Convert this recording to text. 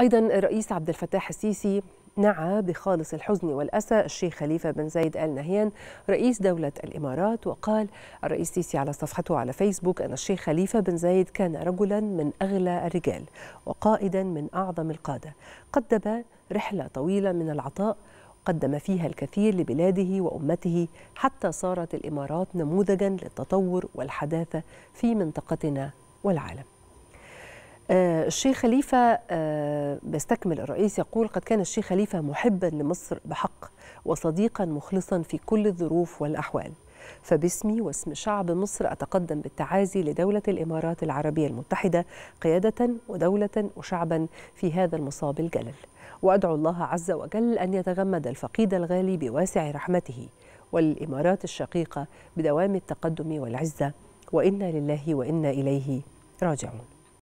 أيضا الرئيس عبد الفتاح السيسي نعى بخالص الحزن والأسى الشيخ خليفة بن زايد آل نهيان رئيس دولة الإمارات وقال الرئيس السيسي على صفحته على فيسبوك أن الشيخ خليفة بن زايد كان رجلا من أغلى الرجال وقائدا من أعظم القادة قدم رحلة طويلة من العطاء قدم فيها الكثير لبلاده وأمته حتى صارت الإمارات نموذجا للتطور والحداثة في منطقتنا والعالم آه، الشيخ خليفة آه، بيستكمل الرئيس يقول قد كان الشيخ خليفة محبا لمصر بحق وصديقا مخلصا في كل الظروف والأحوال فباسمي واسم شعب مصر أتقدم بالتعازي لدولة الإمارات العربية المتحدة قيادة ودولة وشعبا في هذا المصاب الجلل وأدعو الله عز وجل أن يتغمد الفقيد الغالي بواسع رحمته والإمارات الشقيقة بدوام التقدم والعزة وإنا لله وإنا إليه راجعون